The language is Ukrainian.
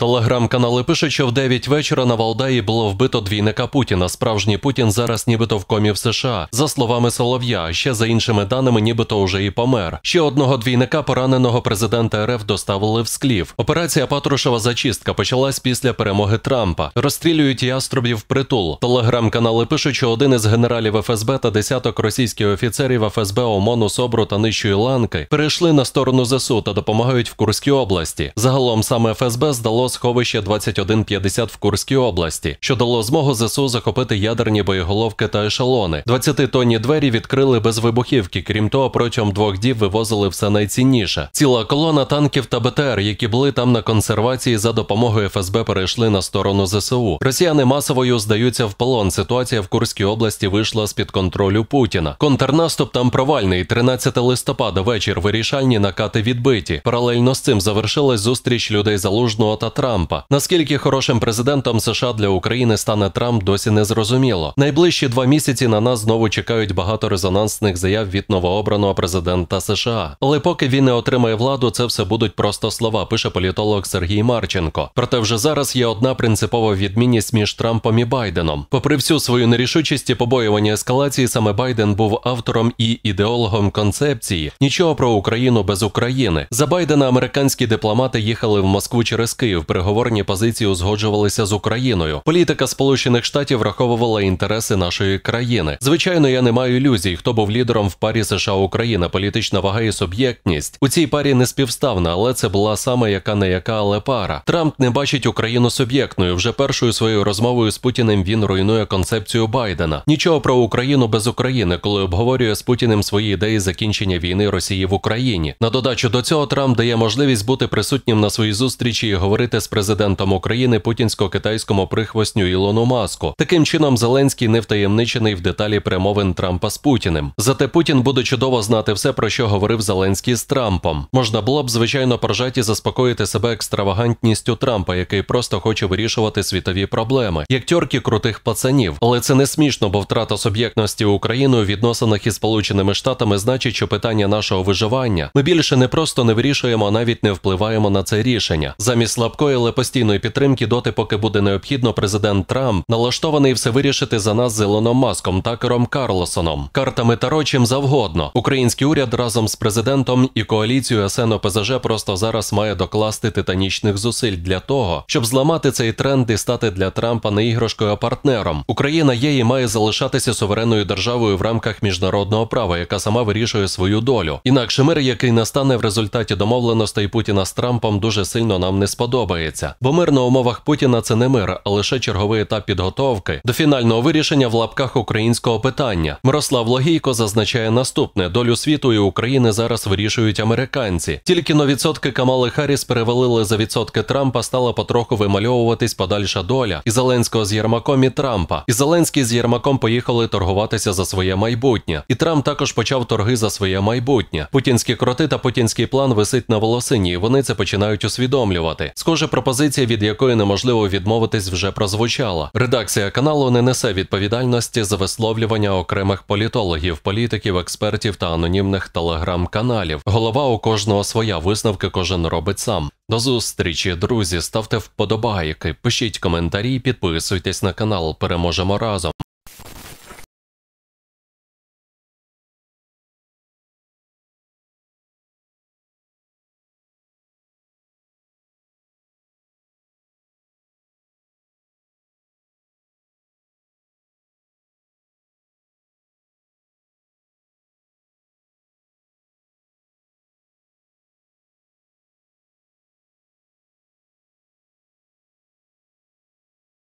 Телеграм-канали пишуть, що в 9 вечора на Валдаї було вбито двійника Путіна. Справжній Путін зараз, нібито в комі в США. За словами Солов'я, ще за іншими даними, нібито уже і помер. Ще одного двійника пораненого президента РФ доставили в склів. Операція Патрушева зачистка почалась після перемоги Трампа. Розстрілюють яструбів притул. Телеграм-канали пишуть, що один із генералів ФСБ та десяток російських офіцерів ФСБ ОМОНу Собру та нижчої ланки перейшли на сторону ЗСУ та допомагають в Курській області. Загалом саме ФСБ здало ядерного 2150 в Курській області, що дало змогу ЗСУ захопити ядерні боєголовки та ешелони. 20 тонні двері відкрили без вибухівки. Крім того, протягом двох діб вивозили все найцінніше. Ціла колона танків та БТР, які були там на консервації за допомогою ФСБ, перейшли на сторону ЗСУ. Росіяни масовою здаються в полон. Ситуація в Курській області вийшла з під контролю Путіна. Контрнаступ там провальний. 13 листопада вечір вирішальні накати відбиті. Паралельно з цим завершилась зустріч людей залужного та Трампа. Наскільки хорошим президентом США для України стане Трамп, досі не зрозуміло. Найближчі два місяці на нас знову чекають багато резонансних заяв від новообраного президента США. Але поки він не отримає владу, це все будуть просто слова. Пише політолог Сергій Марченко. Проте вже зараз є одна принципова відмінність між Трампом і Байденом. Попри всю свою нерішучість і побоювання ескалації, саме Байден був автором і ідеологом концепції нічого про Україну без України. За Байдена американські дипломати їхали в Москву через Київ переговорні позиції узгоджувалися з Україною. Політика Сполучених Штатів враховувала інтереси нашої країни. Звичайно, я не маю ілюзій, хто був лідером в парі США Україна, політична вага і суб'єктність. У цій парі не співставна, але це була саме яка не яка, але пара. Трамп не бачить Україну суб'єктною. Вже першою своєю розмовою з Путіним він руйнує концепцію Байдена. Нічого про Україну без України, коли обговорює з Путіним свої ідеї закінчення війни Росії в Україні. На додачу до цього Трамп дає можливість бути присутнім на своїй зустрічі і говорити з президентом України путінсько-китайському прихвостню Ілону Маску. Таким чином, Зеленський не втаємничений в деталі перемовин Трампа з Путіним. Зате Путін буде чудово знати все, про що говорив Зеленський з Трампом. Можна було б звичайно поржаті заспокоїти себе екстравагантністю Трампа, який просто хоче вирішувати світові проблеми, як тьорки крутих пацанів. Але це не смішно, бо втрата суб'єктності України у відносинах із Сполученими Штатами значить, що питання нашого виживання ми більше не просто не вирішуємо, а навіть не впливаємо на це рішення. Замість слабких заспадкоїли постійної підтримки доти, поки буде необхідно президент Трамп налаштований все вирішити за нас зеленом маском Такером Карлосоном, картами Таро чим завгодно. Український уряд разом з президентом і коаліцією СНО ПЗЖ просто зараз має докласти титанічних зусиль для того, щоб зламати цей тренд і стати для Трампа не іграшкою а партнером. Україна є і має залишатися суверенною державою в рамках міжнародного права, яка сама вирішує свою долю. Інакше мир, який настане в результаті домовленостей Путіна з Трампом, дуже сильно нам не сподобається подобається, бо мир на умовах Путіна це не мир, а лише черговий етап підготовки до фінального вирішення в лапках українського питання. Мирослав Логійко зазначає наступне: долю світу і України зараз вирішують американці. Тільки но відсотки Камали Харріс перевалили за відсотки Трампа, стала потроху вимальовуватись подальша доля і Зеленського з Єрмаком і Трампа. І Зеленський з Єрмаком поїхали торгуватися за своє майбутнє. І Трамп також почав торги за своє майбутнє. Путінські кроти та путінський план висить на волосині. і Вони це починають усвідомлювати. Схоже, Тож пропозиція, від якої неможливо відмовитись, вже прозвучала. Редакція каналу не несе відповідальності за висловлювання окремих політологів, політиків, експертів та анонімних телеграм-каналів. Голова у кожного своя висновки кожен робить сам. До зустрічі, друзі, ставте вподобайки, пишіть коментарі, підписуйтесь на канал. Переможемо разом.